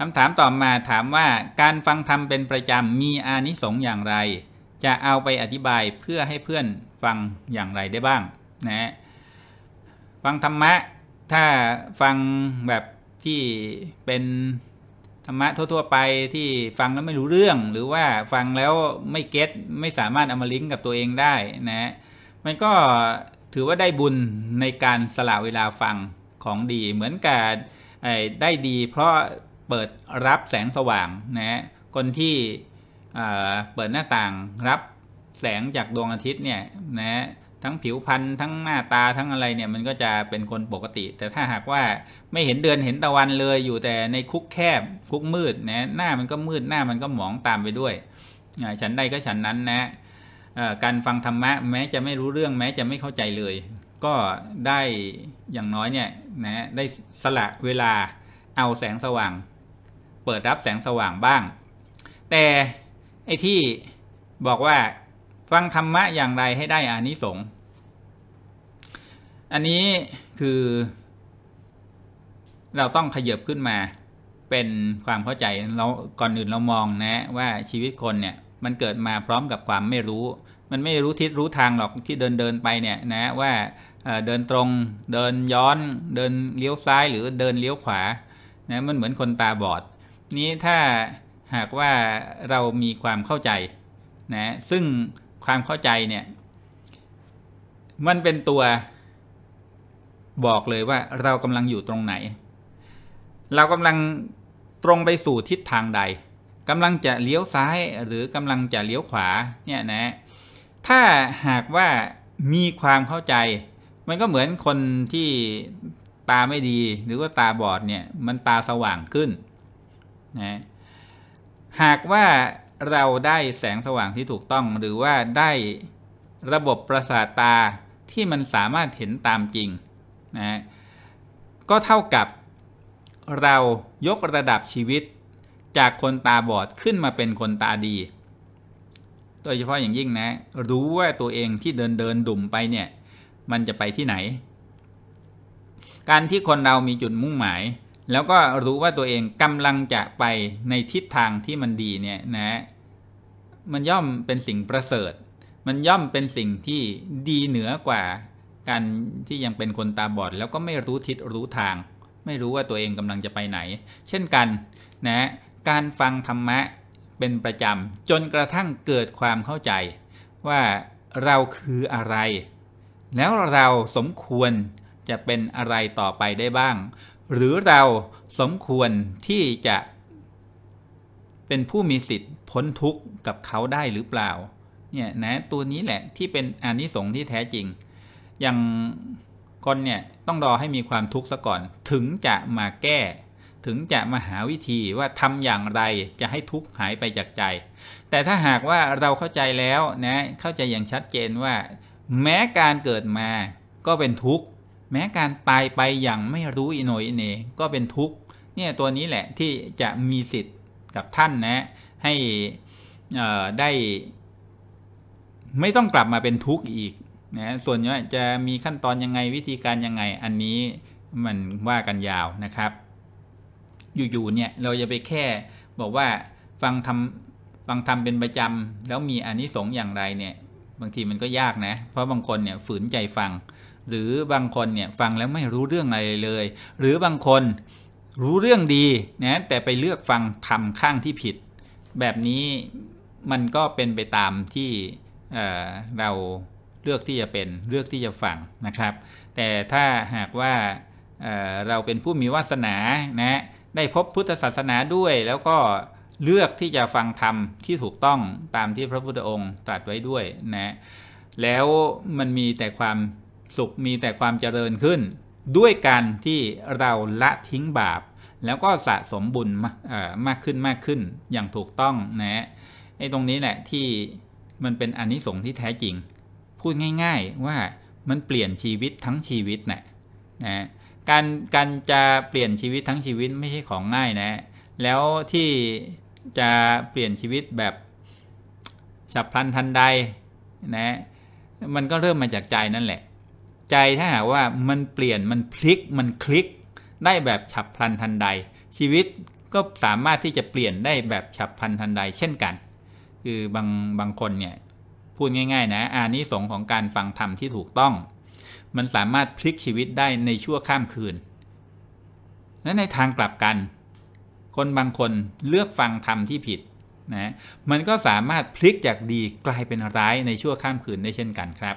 คำถามต่อมาถามว่าการฟังธรรมเป็นประจำมีอานิสงส์อย่างไร จะเอาไปอธิบายเพื่อให้เพื่อนฟังอย่างไรได้บ้างนะฟังธรรมะถ้าฟังแบบที่เป็นธรรมะทั่วๆไปที่ฟังแล้วไม่รู้เรื่อง หรือว่าฟังแล้วไม่เก็ตไม่สามารถเอามาลิงก์กับตัวเองได้นะมันก็ถือว่าได้บุญในการสละเวลาฟังของดีเหมือนกับได้ดี เพราะเปิดรับแสงสว่างนะคนที่เปิดหน้าต่างรับแสงจากดวงอาทิตย์เนี่ยนะทั้งผิวพรรณทั้งหน้าตาทั้งอะไรเนี่ยมันก็จะเป็นคนปกติ แต่ถ้าหากว่าไม่เห็นเดือนเห็นตะวันเลยอยู่แต่ในคุกแคบคุกมืดนะหน้ามันก็มืดหน้ามันก็หมองตามไปด้วย ฉันใดก็ฉันนั้นนะการฟังธรรมะแม้จะไม่รู้เรื่องแม้จะไม่เข้าใจเลย ก็ได้อย่างน้อยเนี่ยนะได้สละเวลาเอาแสงสว่างเปิดรับแสงสว่างบ้าง แต่ไอ้ที่บอกว่าฟังธรรมะอย่างไรให้ได้อานิสงส์ อันนี้คือ เราต้องขยับขึ้นมาเป็นความเข้าใจเราก่อนอื่นเรามองนะว่าชีวิตคนเนี่ยมันเกิดมาพร้อมกับความไม่รู้ มันไม่รู้ทิศรู้ทางหรอกที่เดินเดินไปเนี่ยนะว่าเดินตรงเดินย้อนเดินเลี้ยวซ้าย หรือเดินเลี้ยวขวานะมันเหมือนคนตาบอดนี้ถ้าหากว่าเรามีความเข้าใจนะซึ่งความเข้าใจเนี่ย มันเป็นตัวบอกเลยว่าเรากำลังอยู่ตรงไหน เรากำลังตรงไปสู่ทิศทางใดกำลังจะเลี้ยวซ้ายหรือกำลังจะเลี้ยวขวาเนี่ยนะ ถ้าหากว่ามีความเข้าใจ มันก็เหมือนคนที่ตาไม่ดี หรือว่าตาบอดเนี่ย มันตาสว่างขึ้นนะหากว่าเราได้แสงสว่างที่ถูกต้องหรือว่าได้ระบบประสาทตาที่มันสามารถเห็นตามจริงนะก็เท่ากับเรายกระดับชีวิตจากคนตาบอดขึ้นมาเป็นคนตาดี โดยเฉพาะอย่างยิ่งนะ รู้ว่าตัวเองที่เดินเดินดุ่มไปเนี่ยมันจะไปที่ไหน การที่คนเรามีจุดมุ่งหมายแล้วก็รู้ว่าตัวเองกำลังจะไปในทิศทางที่มันดีเนี่ยนะมันย่อมเป็นสิ่งประเสริฐ มันย่อมเป็นสิ่งที่ดีเหนือกว่าการที่ยังเป็นคนตาบอด แล้วก็ไม่รู้ทิศรู้ทาง ไม่รู้ว่าตัวเองกำลังจะไปไหน เช่นกันนะการฟังธรรมะเป็นประจำจนกระทั่งเกิดความเข้าใจ ว่าเราคืออะไร แล้วเราสมควรจะเป็นอะไรต่อไปได้บ้างหรือเราสมควรที่จะ เป็นผู้มีสิทธิ์พ้นทุกข์กับเขาได้หรือเปล่าเนี่ยนะตัวนี้แหละที่เป็นอนิสงส์ที่แท้จริง อย่างคนเนี่ยต้องรอให้มีความทุกข์ซะก่อน ถึงจะมาแก้ ถึงจะมาหาวิธีว่าทำอย่างไรจะให้ทุกข์หายไปจากใจ แต่ถ้าหากว่าเราเข้าใจแล้วนะเข้าใจอย่างชัดเจนว่า แม้การเกิดมาก็เป็นทุกข์แม้การตายไปอย่างไม่รู้อิโนยเนก็เป็นทุกข์เนี่ยตัวนี้แหละที่จะมีสิทธิ์กับท่านนะ ให้ได้ ไม่ต้องกลับมาเป็นทุกข์อีกนะส่วนว่าจะมีขั้นตอนยังไงวิธีการยังไงอันนี้มันว่ากันยาวนะครับ อยู่ๆเนี่ยเราจะไปแค่บอกว่าฟังทำฟังทำเป็นประจำแล้วมีอนิสงส์อย่างไรเนี่ยบางทีมันก็ยากนะ เพราะบางคนเนี่ยฝืนใจฟัง หรือบางคนเนี่ยฟังแล้วไม่รู้เรื่องอะไรเลย หรือบางคนรู้เรื่องดีนะ แต่ไปเลือกฟังทำข้างที่ผิด แบบนี้มันก็เป็นไปตามที่เเราเลือกที่จะเป็นเลือกที่จะฟังนะครับ แต่ถ้าหากว่าเเราเป็นผู้มีวาสนา นะ ได้พบพุทธศาสนาด้วยแล้วก็เลือกที่จะฟังธรรมที่ถูกต้องตามที่พระพุทธองค์ตรัสไว้ด้วยนะแล้วมันมีแต่ความสุขมีแต่ความเจริญขึ้น ด้วยการที่เราละทิ้งบาปแล้วก็สะสมบุญมากขึ้นมากขึ้นอย่างถูกต้องนะไอ้ตรงนี้แหละที่มันเป็นอนนิสงส์ที่แท้จริงพูดง่าย ๆว่ามันเปลี่ยนชีวิตทั้งชีวิตนะนะการการจะเปลี่ยนชีวิตทั้งชีวิตไม่ใช่ของง่ายนะแล้วที่จะเปลี่ยนชีวิตแบบ ฉับพลันทันใดนะมันก็เริ่มมาจากใจนั่นแหละ ใจถ้าหากว่ามันเปลี่ยนมันพลิกมันคลิกได้แบบฉับพลันทันใด ชีวิตก็สามารถที่จะเปลี่ยนได้แบบฉับพลันทันใดเช่นกัน คือบางบางคนเนี่ยพูดง่ายๆนะอานิสงของการฟังธรรมที่ถูกต้อง มันสามารถพลิกชีวิตได้ในชั่วข้ามคืน และในทางกลับกันคนบางคนเลือกฟังธรรมที่ผิดนะมันก็สามารถพลิกจากดีกลายเป็นร้ายในชั่วข้ามคืนได้เช่นกันครับ